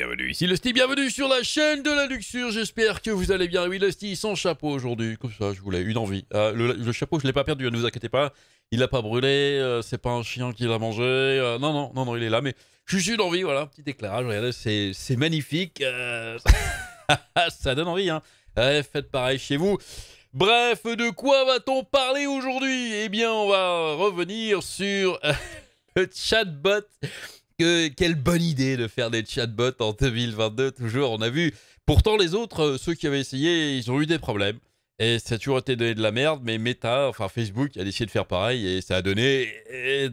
bienvenue ici Lusty, bienvenue sur la chaîne de la luxure, j'espère que vous allez bien. Oui Lusty, son chapeau aujourd'hui, comme ça je voulais, une envie. Ah, le, chapeau je l'ai pas perdu, ne vous inquiétez pas, il n'a pas brûlé, ce euh, c'est pas un chien qui l'a mangé, euh, non non, non non il est là, mais juste une envie, voilà, petit éclairage, regardez, c'est magnifique, euh, ça donne envie hein. Eh, faites pareil chez vous. Bref, de quoi va-t-on parler aujourd'hui Eh bien on va revenir sur le chatbot quelle bonne idée de faire des chatbots en 2022, toujours. On a vu. Pourtant, les autres, euh, ceux qui avaient essayé, ils ont eu des problèmes. Et ça a toujours été donné de la merde, mais Meta, enfin Facebook, a décidé de faire pareil et ça a donné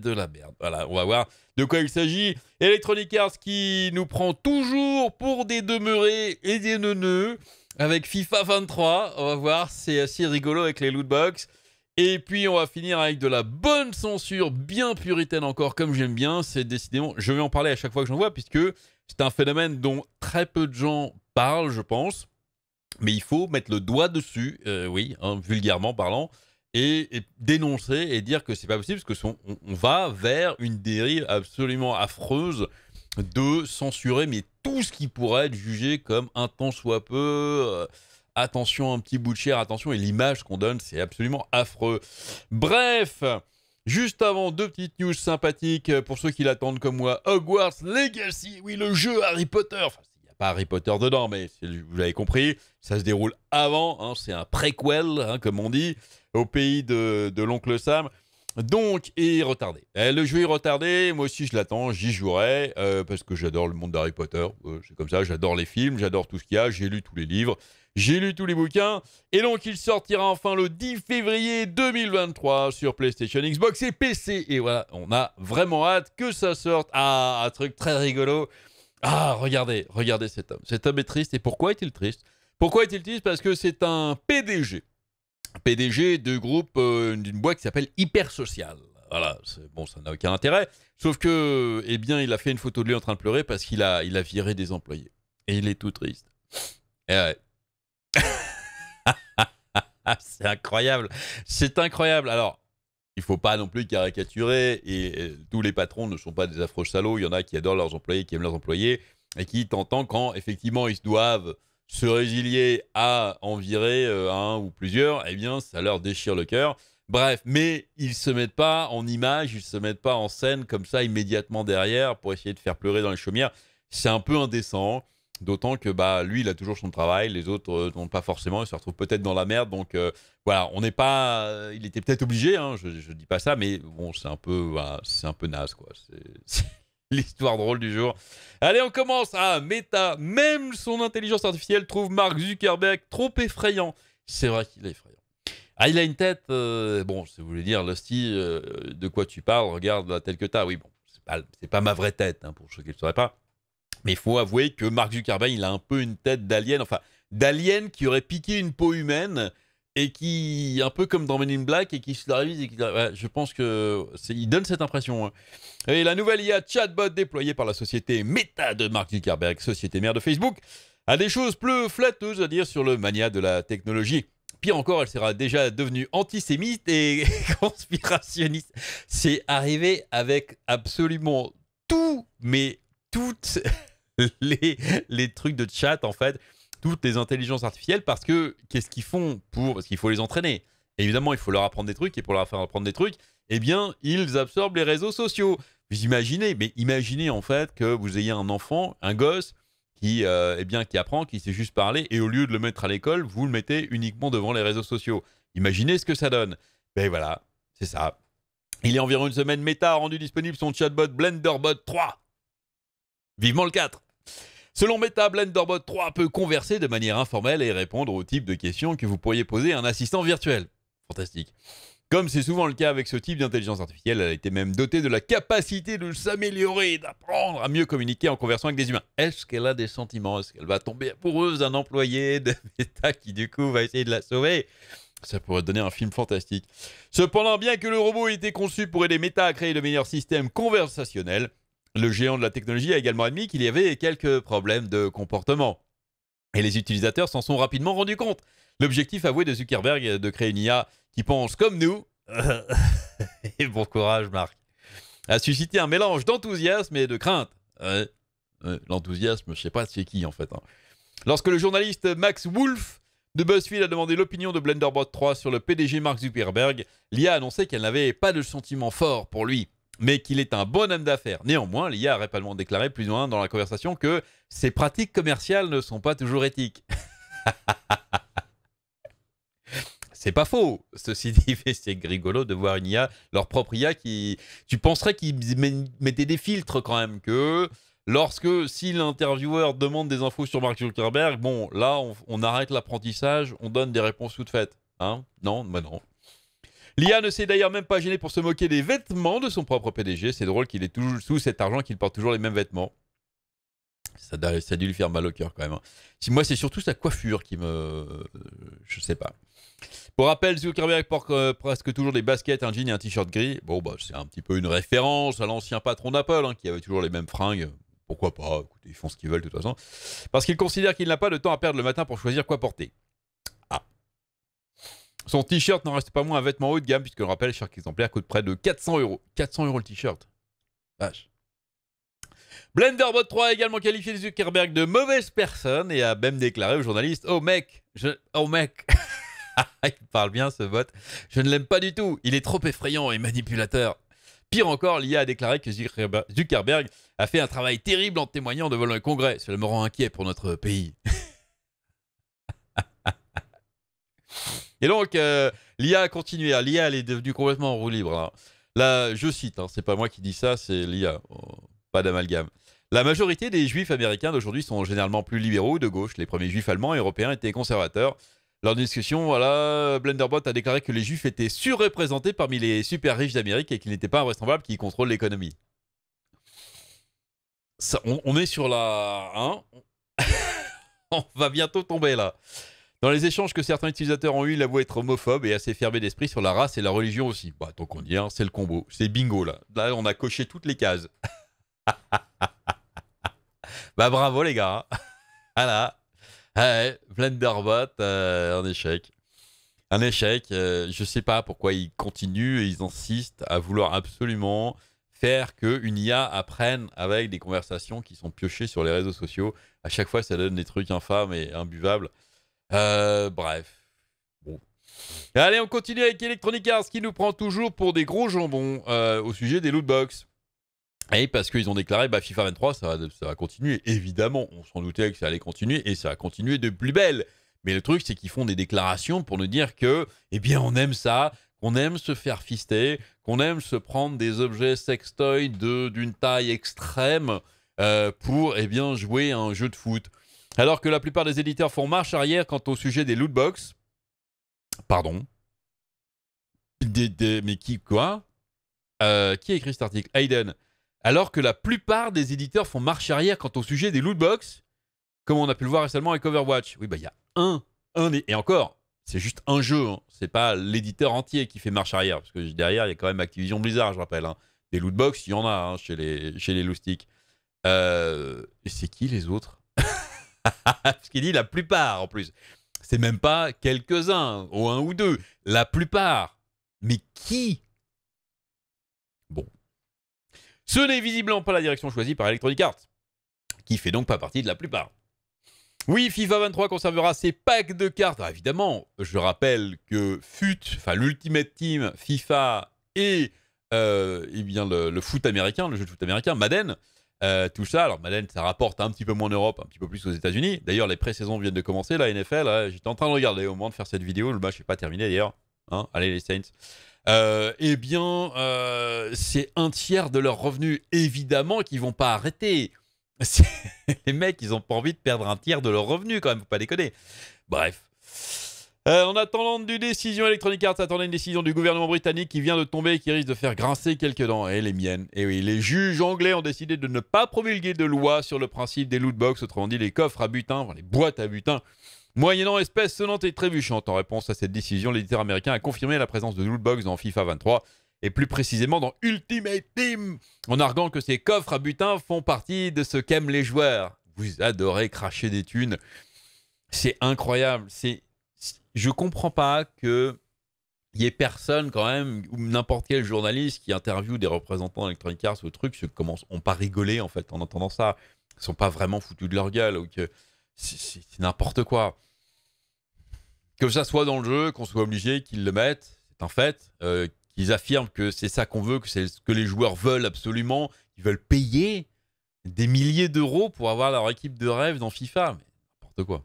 de la merde. Voilà, on va voir de quoi il s'agit. Electronic Arts qui nous prend toujours pour des demeurés et des neuneux avec FIFA 23. On va voir, c'est assez rigolo avec les lootbox. Et puis on va finir avec de la bonne censure, bien puritaine encore, comme j'aime bien. C'est décidément, je vais en parler à chaque fois que j'en vois, puisque c'est un phénomène dont très peu de gens parlent, je pense. Mais il faut mettre le doigt dessus, euh, oui, hein, vulgairement parlant, et, dénoncer et dire que c'est pas possible, parce que on, va vers une dérive absolument affreuse de censurer, mais tout ce qui pourrait être jugé comme un tant soit peu. Euh, attention, un petit bout de chair, attention, et l'image qu'on donne, c'est absolument affreux. Bref, Juste avant, deux petites news sympathiques euh, pour ceux qui l'attendent comme moi. Hogwarts Legacy, oui, le jeu Harry Potter. Enfin, il n'y a pas Harry Potter dedans, mais vous l'avez compris, ça se déroule avant. Hein, c'est un préquel, hein, comme on dit, au pays de, l'oncle Sam. Donc, est retardé. Eh, le jeu est retardé, moi aussi je l'attends, j'y jouerai, euh, parce que j'adore le monde d'Harry Potter. Euh, c'est comme ça, j'adore les films, j'adore tout ce qu'il y a, j'ai lu tous les livres. J'ai lu tous les bouquins. Et donc, il sortira enfin le 10 février 2023 sur PlayStation, Xbox et PC. Et voilà, on a vraiment hâte que ça sorte. Ah, un truc très rigolo. Ah, regardez, regardez cet homme. Cet homme est triste. Et pourquoi est-il triste Pourquoi est-il triste Parce que c'est un PDG. PDG de groupe euh, d'une boîte qui s'appelle Hyper Social. Voilà, bon, ça n'a aucun intérêt. Sauf que, eh bien, il a fait une photo de lui en train de pleurer parce qu'il a, il a viré des employés. Et il est tout triste. Et eh ouais. c'est incroyable. C'est incroyable. Alors, il faut pas non plus caricaturer. Et, tous les patrons ne sont pas des affreux salauds. Il y en a qui adorent leurs employés, qui aiment leurs employés et qui t'entendent quand effectivement ils doivent se résilier à en virer euh, un ou plusieurs. Eh bien, ça leur déchire le cœur. Bref, mais ils se mettent pas en image, ils se mettent pas en scène comme ça immédiatement derrière pour essayer de faire pleurer dans les chaumières. C'est un peu indécent. D'autant que bah, lui, il a toujours son travail, les autres euh, n'ont pas forcément, ils se retrouvent peut-être dans la merde. Donc euh, voilà, on n'est pas. Euh, il était peut-être obligé, hein, je ne dis pas ça, mais bon, c'est un peu, c'est un peu naze, quoi. C'est l'histoire drôle du jour. Allez, on commence. à ah, Meta, même son intelligence artificielle trouve Mark Zuckerberg trop effrayant. C'est vrai qu'il est effrayant. Ah, il a une tête. bon, je voulais dire, Losty, de quoi tu parles Regarde la telle que t'as. Oui, bon, c'est pas, pas ma vraie tête, hein, pour ceux qui ne le sauraient pas. Mais il faut avouer que Mark Zuckerberg, il a un peu une tête d'alien, enfin, d'alien qui aurait piqué une peau humaine et qui, un peu comme dans Men Black, et qui se la révise. Et qui, je pense qu'il donne cette impression. Hein. Et la nouvelle IA chatbot déployée par la société Meta de Mark Zuckerberg, société mère de Facebook, a des choses plus flatteuses à dire sur le mania de la technologie. Pire encore, elle sera déjà devenue antisémite et conspirationniste. C'est arrivé avec absolument tout, mais toutes les, les trucs de chat, en fait, toutes les intelligences artificielles, parce que qu'est-ce qu'ils font pour... Parce qu'il faut les entraîner. évidemment, il faut leur apprendre des trucs, et pour leur faire apprendre des trucs, eh bien, ils absorbent les réseaux sociaux. Vous imaginez, mais imaginez en fait que vous ayez un enfant, un gosse, qui, euh, eh bien, qui apprend, qui sait juste parler, et au lieu de le mettre à l'école, vous le mettez uniquement devant les réseaux sociaux. Imaginez ce que ça donne. Ben voilà, c'est ça. Il y a environ une semaine, Meta a rendu disponible son chatbot BlenderBot 3. Vivement le 4 Selon Meta, BlenderBot 3 peut converser de manière informelle et répondre au type de questions que vous pourriez poser à un assistant virtuel. Fantastique. Comme c'est souvent le cas avec ce type d'intelligence artificielle, elle a été même dotée de la capacité de s'améliorer et d'apprendre à mieux communiquer en conversant avec des humains. Est-ce qu'elle a des sentiments Est-ce qu'elle va tomber amoureuse d'un employé de Meta qui du coup va essayer de la sauver ça pourrait donner un film fantastique. Cependant, bien que le robot ait été conçu pour aider Meta à créer le meilleur système conversationnel. Le géant de la technologie a également admis qu'il y avait quelques problèmes de comportement. Et les utilisateurs s'en sont rapidement rendus compte. L'objectif avoué de Zuckerberg de créer une IA qui pense comme nous. et bon courage, Marc. A suscité un mélange d'enthousiasme et de crainte. L'enthousiasme, je sais pas c'est qui en fait. Hein. Lorsque le journaliste Max Wolf de BuzzFeed a demandé l'opinion de Blenderbot 3 sur le PDG Mark Zuckerberg, l'IA a annoncé qu'elle n'avait pas de sentiment fort pour lui mais qu'il est un bon homme d'affaires. Néanmoins, l'IA a réellement déclaré plus loin dans la conversation que ses pratiques commerciales ne sont pas toujours éthiques. C'est pas faux. Ceci dit, c'est rigolo de voir une IA, leur propre IA, qui. Tu penserais qu'ils mettaient des filtres quand même, que lorsque, si l'intervieweur demande des infos sur Mark Zuckerberg, bon, là, on, arrête l'apprentissage, on donne des réponses toutes faites. Hein non, bah non, L'IA ne s'est d'ailleurs même pas gêné pour se moquer des vêtements de son propre PDG. C'est drôle qu'il est toujours sous cet argent qu'il porte toujours les mêmes vêtements. Ça a, dû lui faire mal au cœur quand même. Hein. moi, c'est surtout sa coiffure qui me. Euh, je sais pas. Pour rappel, Zuckerberg porte euh, presque toujours des baskets, un jean et un t-shirt gris. Bon, bah, c'est un petit peu une référence à l'ancien patron d'Apple hein, qui avait toujours les mêmes fringues. Pourquoi pas Écoutez, ils font ce qu'ils veulent de toute façon. Parce qu'il considère qu'il n'a pas de temps à perdre le matin pour choisir quoi porter. Son t-shirt n'en reste pas moins un vêtement haut de gamme, puisque le rappel, chaque exemplaire coûte près de 400 euros. 400 euros le t-shirt. Vache. Blenderbot 3 a également qualifié Zuckerberg de mauvaise personne et a même déclaré au journaliste Oh mec, je... oh mec Il parle bien ce vote. « Je ne l'aime pas du tout. Il est trop effrayant et manipulateur. Pire encore, l'IA a déclaré que Zuckerberg a fait un travail terrible en témoignant devant le Congrès. Cela me rend inquiet pour notre pays. Et donc, euh, l'IA a continué. Ah, L'IA, elle est devenue complètement en roue libre. Hein. Là, je cite, hein, c'est pas moi qui dis ça, c'est l'IA. Oh, pas d'amalgame. La majorité des juifs américains d'aujourd'hui sont généralement plus libéraux ou de gauche. Les premiers juifs allemands et européens étaient conservateurs. Lors d'une discussion, voilà, Blenderbot a déclaré que les juifs étaient surreprésentés parmi les super riches d'Amérique et qu'il n'était pas invraisemblable qu'ils contrôlent l'économie. on, est sur la... Hein? on va bientôt tomber là. Dans les échanges que certains utilisateurs ont eu, il avoue être homophobe et assez fermé d'esprit sur la race et la religion aussi. Bah, tant qu'on dit, hein, c'est le combo. C'est bingo, là. Là, on a coché toutes les cases. bah, bravo, les gars. Hein. voilà. Ouais, Blenderbot, euh, un échec. Un échec. Je euh, je sais pas pourquoi ils continuent et ils insistent à vouloir absolument faire qu'une IA apprenne avec des conversations qui sont piochées sur les réseaux sociaux. À chaque fois, ça donne des trucs infâmes et imbuvables. Euh, bref. Bon. Allez, on continue avec Electronic Arts qui nous prend toujours pour des gros jambons euh, au sujet des lootbox. Et parce qu'ils ont déclaré bah, FIFA 23, ça va, continuer. Évidemment, on s'en doutait que ça allait continuer et ça a continué de plus belle. Mais le truc, c'est qu'ils font des déclarations pour nous dire que, eh bien, on aime ça, qu'on aime se faire fister, qu'on aime se prendre des objets sextoy d'une taille extrême euh, pour, eh bien, jouer à un jeu de foot. Alors que la plupart des éditeurs font marche arrière quant au sujet des lootbox. Pardon. mais qui, quoi euh, Qui a écrit cet article Hayden. Alors que la plupart des éditeurs font marche arrière quant au sujet des lootbox, comme on a pu le voir récemment avec Overwatch. Oui, bah il y a un, un et encore, c'est juste un jeu, hein. c'est pas l'éditeur entier qui fait marche arrière, parce que derrière il y a quand même Activision Blizzard, je rappelle. Hein. Des lootbox, il y en a hein, chez les chez les euh, c'est qui les autres Ce qu'il dit la plupart en plus. C'est même pas quelques-uns, ou un ou deux, la plupart. Mais qui Bon. Ce n'est visiblement pas la direction choisie par Electronic Arts, qui fait donc pas partie de la plupart. Oui, FIFA 23 conservera ses packs de cartes. Ah, évidemment, je rappelle que FUT, enfin l'Ultimate Team, FIFA et, et euh, eh bien le, le, foot américain, le jeu de foot américain, Madden, euh, tout ça. Alors, Madeleine, ça rapporte un petit peu moins en Europe, un petit peu plus aux États-Unis. D'ailleurs, les pré-saisons viennent de commencer. La NFL, hein, j'étais en train de regarder au moment de faire cette vidéo. Le match n'est pas terminé d'ailleurs. Hein. Allez, les Saints. Euh, eh bien, euh, c'est un tiers de leurs revenus, évidemment, qu'ils vont pas arrêter. les mecs, ils ont pas envie de perdre un tiers de leurs revenus quand même, faut pas déconner. Bref. Euh, en attendant une décision, Electronic Arts attendait une décision du gouvernement britannique qui vient de tomber et qui risque de faire grincer quelques dents. Et les miennes. Et oui, les juges anglais ont décidé de ne pas promulguer de loi sur le principe des loot box, autrement dit les coffres à butin, les boîtes à butin, moyennant espèces sonnantes et trébuchantes. En réponse à cette décision, l'éditeur américain a confirmé la présence de loot box dans FIFA 23 et plus précisément dans Ultimate Team, en arguant que ces coffres à butin font partie de ce qu'aiment les joueurs. Vous adorez cracher des thunes. C'est incroyable, c'est je comprends pas que il y ait personne quand même, ou n'importe quel journaliste qui interviewe des représentants d'Electronic Arts ou truc, ceux qui ont pas rigolé en fait en entendant ça. Ils sont pas vraiment foutus de leur gueule, ou que c'est n'importe quoi. Que ça soit dans le jeu, qu'on soit obligé qu'ils le mettent, c'est un fait. Euh, qu'ils affirment que c'est ça qu'on veut, que c'est ce que les joueurs veulent absolument. Ils veulent payer des milliers d'euros pour avoir leur équipe de rêve dans FIFA. Mais n'importe quoi.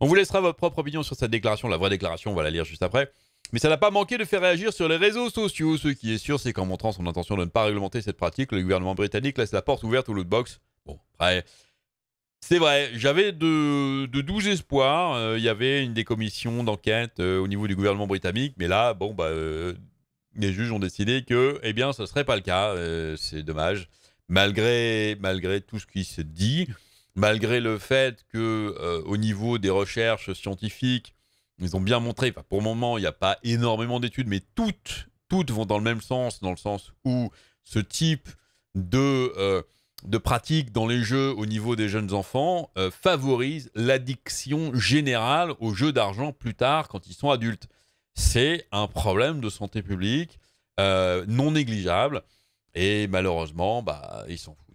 On vous laissera votre propre opinion sur cette déclaration, la vraie déclaration, on va la lire juste après. Mais ça n'a pas manqué de faire réagir sur les réseaux sociaux. Ce qui est sûr, c'est qu'en montrant son intention de ne pas réglementer cette pratique, le gouvernement britannique laisse la porte ouverte au lootbox. Bon, après, c'est vrai, j'avais de, doux espoirs. Euh, il y avait une des commissions d'enquête euh, au niveau du gouvernement britannique, mais là, bon, bah, euh, les juges ont décidé que, eh bien, ce ne serait pas le cas. c'est dommage. Malgré, malgré tout ce qui se dit, malgré le fait que euh, au niveau des recherches scientifiques, ils ont bien montré, pour le moment, il n'y a pas énormément d'études, mais toutes, toutes vont dans le même sens, dans le sens où ce type de, euh, de pratique dans les jeux au niveau des jeunes enfants euh, favorise l'addiction générale aux jeux d'argent plus tard quand ils sont adultes. C'est un problème de santé publique non négligeable. Et malheureusement, bah, ils s'en foutent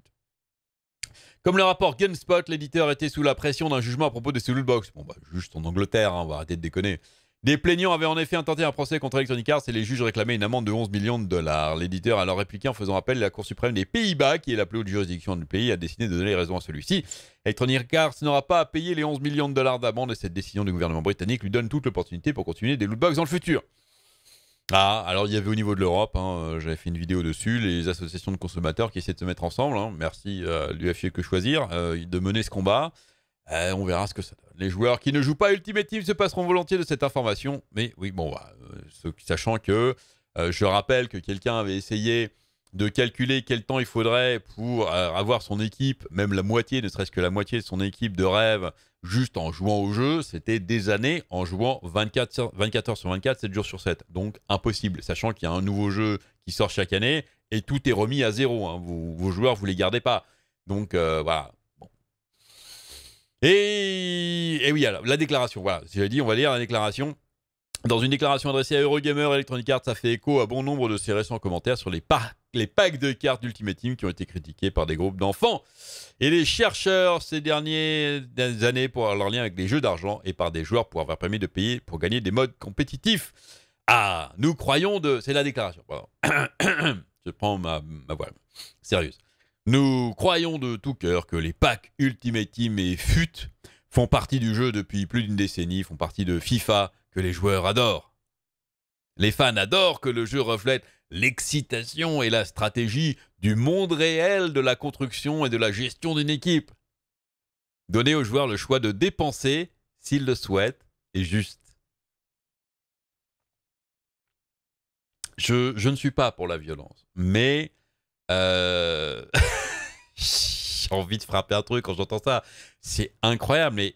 comme le rapport GunSpot, l'éditeur était sous la pression d'un jugement à propos de ce lootbox. Bon, bah, juste en Angleterre, hein, on va arrêter de déconner. Des plaignants avaient en effet intenté un procès contre Electronic Arts et les juges réclamaient une amende de 11 millions de dollars. L'éditeur a alors répliqué en faisant appel à la Cour suprême des Pays-Bas, qui est la plus haute juridiction du pays, a décidé de donner raison à celui-ci. Electronic Arts n'aura pas à payer les 11 millions de dollars d'amende et cette décision du gouvernement britannique lui donne toute l'opportunité pour continuer des lootbox dans le futur. Ah, alors il y avait au niveau de l'Europe, hein, euh, j'avais fait une vidéo dessus, les associations de consommateurs qui essaient de se mettre ensemble. Hein. merci à euh, l'UFI que choisir euh, de mener ce combat. on verra ce que ça donne. Les joueurs qui ne jouent pas Ultimate Team se passeront volontiers de cette information. Mais oui, bon, bah, sachant que je rappelle que quelqu'un avait essayé de calculer quel temps il faudrait pour euh, avoir son équipe, même la moitié, ne serait-ce que la moitié de son équipe de rêve, juste en jouant au jeu, c'était des années en jouant 24, 24 heures sur 24, 7 jours sur 7. Donc impossible, sachant qu'il y a un nouveau jeu qui sort chaque année et tout est remis à zéro. Hein. Vos, joueurs, vous les gardez pas. Donc euh, voilà. Et, oui, alors, la déclaration, voilà. J'ai dit, on va lire la déclaration. Dans une déclaration adressée à Eurogamer, Electronic Arts ça fait écho à bon nombre de ses récents commentaires sur les, pas les packs de cartes d'Ultimate Team qui ont été critiqués par des groupes d'enfants et les chercheurs ces dernières années pour avoir leur lien avec les jeux d'argent et par des joueurs pour avoir permis de payer pour gagner des modes compétitifs. Ah, nous croyons de... C'est la déclaration, Je prends ma, ma voix sérieuse. Nous croyons de tout cœur que les packs Ultimate Team et FUT font partie du jeu depuis plus d'une décennie, font partie de FIFA que les joueurs adorent. Les fans adorent que le jeu reflète l'excitation et la stratégie du monde réel de la construction et de la gestion d'une équipe. Donner aux joueurs le choix de dépenser, s'ils le souhaitent, est juste. Je, ne suis pas pour la violence, mais euh, j'ai envie de frapper un truc quand j'entends ça. C'est incroyable, mais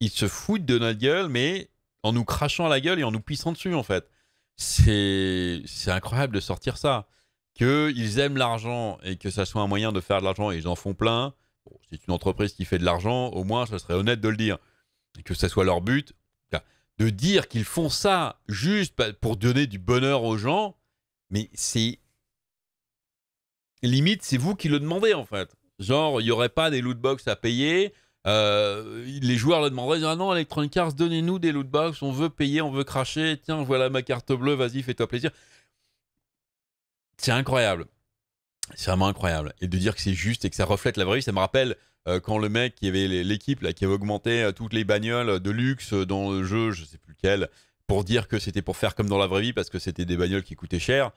ils se foutent de notre gueule, mais en nous crachant à la gueule et en nous pissant dessus, en fait c'est incroyable de sortir ça. Qu'ils aiment l'argent et que ça soit un moyen de faire de l'argent et ils en font plein. c'est une entreprise qui fait de l'argent, au moins, ça serait honnête de le dire. que ça soit leur but. De dire qu'ils font ça juste pour donner du bonheur aux gens, mais c'est. Limite, c'est vous qui le demandez en fait. Genre, il n'y aurait pas des loot box à payer. Euh, les joueurs leur demanderaient, ah non, Electronic Arts, donnez-nous des loot box, on veut payer, on veut cracher, tiens, voilà ma carte bleue, vas-y, fais-toi plaisir. C'est incroyable. C'est vraiment incroyable. Et de dire que c'est juste et que ça reflète la vraie vie, ça me rappelle euh, quand le mec qui avait l'équipe qui avait augmenté euh, toutes les bagnoles de luxe dans le jeu, je sais plus lequel, pour dire que c'était pour faire comme dans la vraie vie parce que c'était des bagnoles qui coûtaient cher.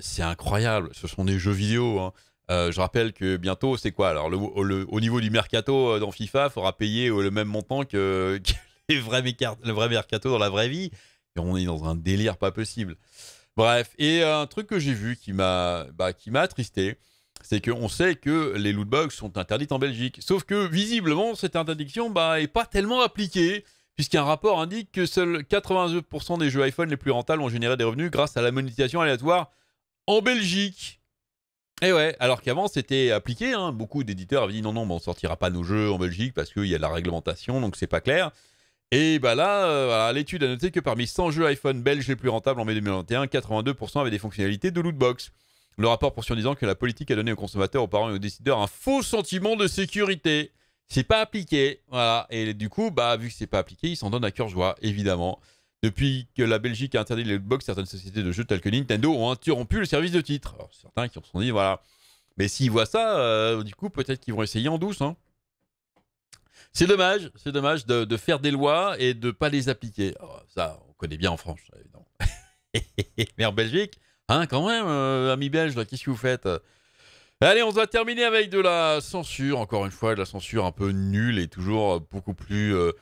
c'est incroyable. Ce sont des jeux vidéo. Hein. Euh, je rappelle que bientôt, c'est quoi Alors, au niveau du mercato euh, dans FIFA, il faudra payer euh, le même montant que, les vrais le vrai mercato dans la vraie vie. on est dans un délire pas possible. Bref, et un truc que j'ai vu qui m'a bah, attristé, c'est qu'on sait que les lootbox sont interdites en Belgique. Sauf que, visiblement, cette interdiction n'est bah, pas tellement appliquée, puisqu'un rapport indique que seuls 82% des jeux iPhone les plus rentables ont généré des revenus grâce à la monétisation aléatoire en Belgique. Et eh ouais, alors qu'avant c'était appliqué, hein. beaucoup d'éditeurs avaient dit non, non, on on sortira pas nos jeux en Belgique parce qu'il y a la réglementation, donc c'est pas clair. Et bah là, euh, l'étude a noté que parmi 100 jeux iPhone belges les plus rentables en mai 2021, 82% avaient des fonctionnalités de lootbox. Le rapport poursuit en disant que la politique a donné aux consommateurs, aux parents et aux décideurs un faux sentiment de sécurité. C'est pas appliqué, voilà. Et du coup, bah vu que c'est pas appliqué, ils s'en donnent à cœur joie, évidemment. Depuis que la Belgique a interdit les lootbox, certaines sociétés de jeux telles que Nintendo ont interrompu le service de titre. certains qui se sont dit, voilà. Mais s'ils voient ça, euh, du coup, peut-être qu'ils vont essayer en douce. Hein. C'est dommage, c'est dommage de, faire des lois et de ne pas les appliquer. Oh, ça, on connaît bien en France, évidemment. Mais en Belgique, hein, quand même, euh, ami belge, qu'est-ce que vous faites Allez, on doit terminer avec de la censure, encore une fois, de la censure un peu nulle et toujours beaucoup plus, euh,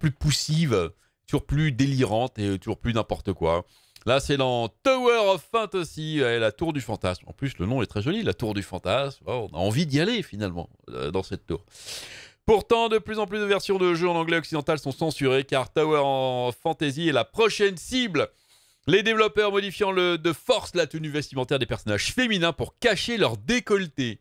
plus poussive toujours plus délirante et toujours plus n'importe quoi. Là, c'est dans Tower of Fantasy, la tour du fantasme. En plus, le nom est très joli, la tour du fantasme. Oh, on a envie d'y aller finalement euh, dans cette tour. Pourtant, de plus en plus de versions de jeux en anglais occidental sont censurées car Tower of Fantasy est la prochaine cible. Les développeurs modifiant de force la tenue vestimentaire des personnages féminins pour cacher leur décolleté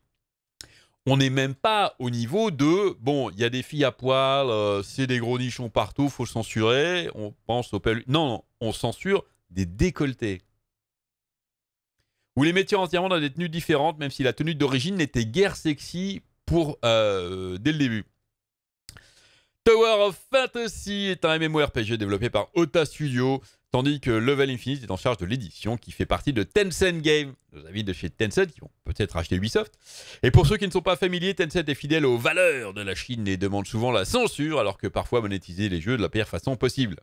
on n'est même pas au niveau de bon, il y a des filles à poil, euh, c'est des gros nichons partout, faut censurer. On pense au Non, on censure des décolletés. Ou les métiers entièrement dans des tenues différentes, même si la tenue d'origine n'était guère sexy pour euh, dès le début. Tower of Fantasy est un MMORPG développé par Ota Studio. Tandis que Level Infinite est en charge de l'édition qui fait partie de Tencent Game, nos avis de chez Tencent qui vont peut-être acheter Ubisoft. Et pour ceux qui ne sont pas familiers, Tencent est fidèle aux valeurs de la Chine et demande souvent la censure alors que parfois monétiser les jeux de la pire façon possible.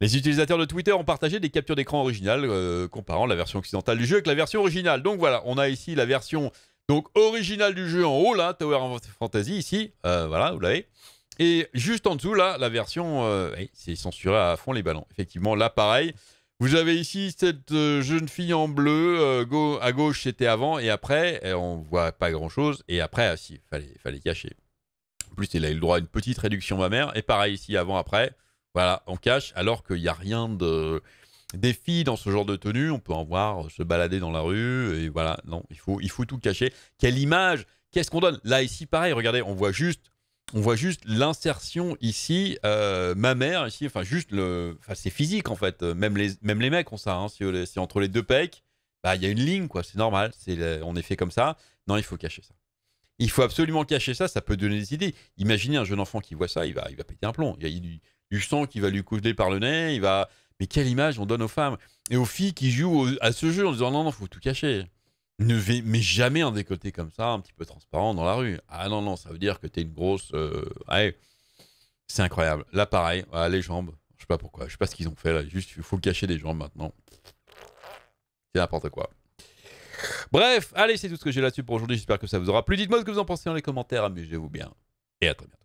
Les utilisateurs de Twitter ont partagé des captures d'écran originales euh, comparant la version occidentale du jeu avec la version originale. Donc voilà, on a ici la version donc originale du jeu en haut Tower of Fantasy ici, euh, voilà, vous l'avez. Et juste en dessous, là, la version, euh, eh, c'est censuré à fond les ballons. Effectivement, là, pareil. Vous avez ici cette euh, jeune fille en bleu. Euh, à gauche, c'était avant et après. Eh, on voit pas grand-chose. Et après, ah, il fallait, fallait cacher. En plus, il a eu le droit à une petite réduction mammaire. Et pareil ici, avant, après. Voilà, on cache, alors qu'il n'y a rien de... défi dans ce genre de tenue, on peut en voir se balader dans la rue. Et voilà, non, il faut, il faut tout cacher. Quelle image Qu'est-ce qu'on donne Là, ici, pareil, regardez, on voit juste on voit juste l'insertion ici, euh, ma mère ici, enfin juste le, enfin c'est physique en fait. Euh, même les, même les mecs ont ça. c'est hein. euh, si, entre les deux pecs, bah il y a une ligne quoi, c'est normal. C'est on est fait comme ça. Non, il faut cacher ça. Il faut absolument cacher ça. Ça peut donner des idées. Imaginez un jeune enfant qui voit ça, il va, il va péter un plomb. Il y a du, sang qui va lui couler par le nez. Il va. Mais quelle image on donne aux femmes et aux filles qui jouent à ce jeu en disant non non faut tout cacher ne mets jamais un décolleté comme ça, un petit peu transparent dans la rue. Ah non, non, ça veut dire que t'es une grosse. Euh, c'est incroyable. Là, pareil, les jambes. Je sais pas pourquoi, je sais pas ce qu'ils ont fait là. Juste, il faut cacher les jambes maintenant. C'est n'importe quoi. Bref, allez, c'est tout ce que j'ai là-dessus pour aujourd'hui. J'espère que ça vous aura plu. Dites-moi ce que vous en pensez dans les commentaires. Amusez-vous bien. Et à très bientôt.